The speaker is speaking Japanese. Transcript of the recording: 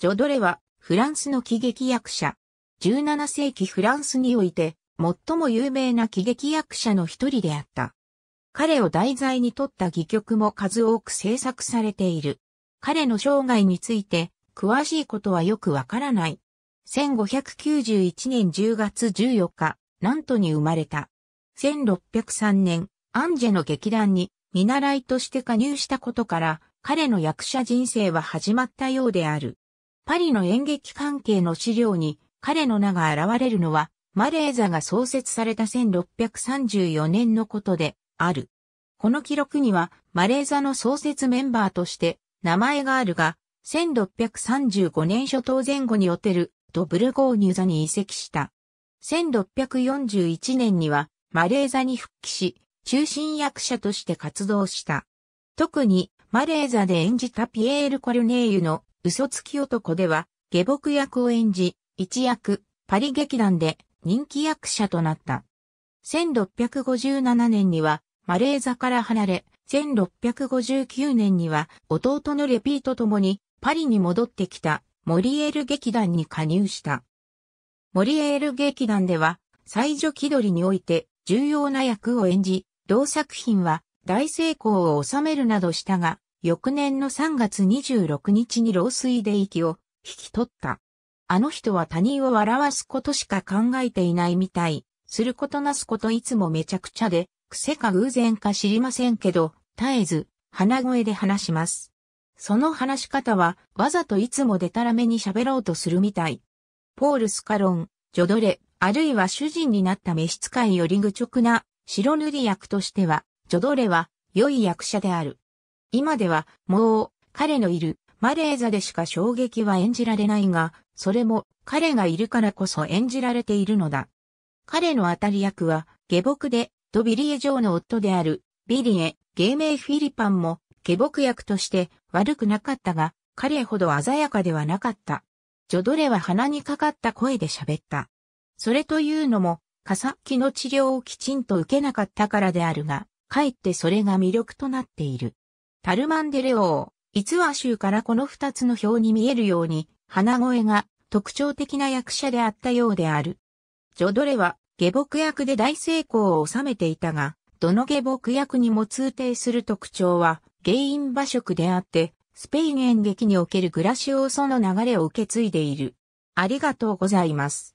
ジョドレは、フランスの喜劇役者。17世紀フランスにおいて、最も有名な喜劇役者の一人であった。彼を題材にとった戯曲も数多く制作されている。彼の生涯について、詳しいことはよくわからない。1591年10月14日、ナントに生まれた。1603年、アンジェの劇団に見習いとして加入したことから、彼の役者人生は始まったようである。パリの演劇関係の資料に彼の名が現れるのは、マレーザが創設された1634年のことである。この記録には、マレーザの創設メンバーとして名前があるが、1635年初頭前後におけるドブルゴーニュザに移籍した。1641年にはマレーザに復帰し、中心役者として活動した。特にマレーザで演じたピエール・コルネーユの嘘つき男では、下僕役を演じ、一役、パリ劇団で人気役者となった。1657年には、マレーザから離れ、1659年には、弟のレピーと共に、パリに戻ってきた、モリエール劇団に加入した。モリエール劇団では、最女気取りにおいて、重要な役を演じ、同作品は、大成功を収めるなどしたが、翌年の3月26日に老衰で息を引き取った。あの人は他人を笑わすことしか考えていないみたい。することなすこといつもめちゃくちゃで、癖か偶然か知りませんけど、絶えず、鼻声で話します。その話し方は、わざといつもでたらめに喋ろうとするみたい。ポール・スカロン、ジョドレ、あるいは主人になった召使いより愚直な、白塗り役としては、ジョドレは、良い役者である。今では、もう、彼のいる、マレーザでしか衝撃は演じられないが、それも、彼がいるからこそ演じられているのだ。彼の当たり役は、下僕で、ドビリエ城の夫である、ビリエ、芸名フィリパンも、下僕役として悪くなかったが、彼ほど鮮やかではなかった。ジョドレは鼻にかかった声で喋った。それというのも、カサッの治療をきちんと受けなかったからであるが、かえってそれが魅力となっている。タルマンデレオー、逸話集からこの二つの表に見えるように、鼻声が特徴的な役者であったようである。ジョドレは下僕役で大成功を収めていたが、どの下僕役にも通底する特徴は、原因馬食であって、スペイン演劇におけるグラシオーソの流れを受け継いでいる。ありがとうございます。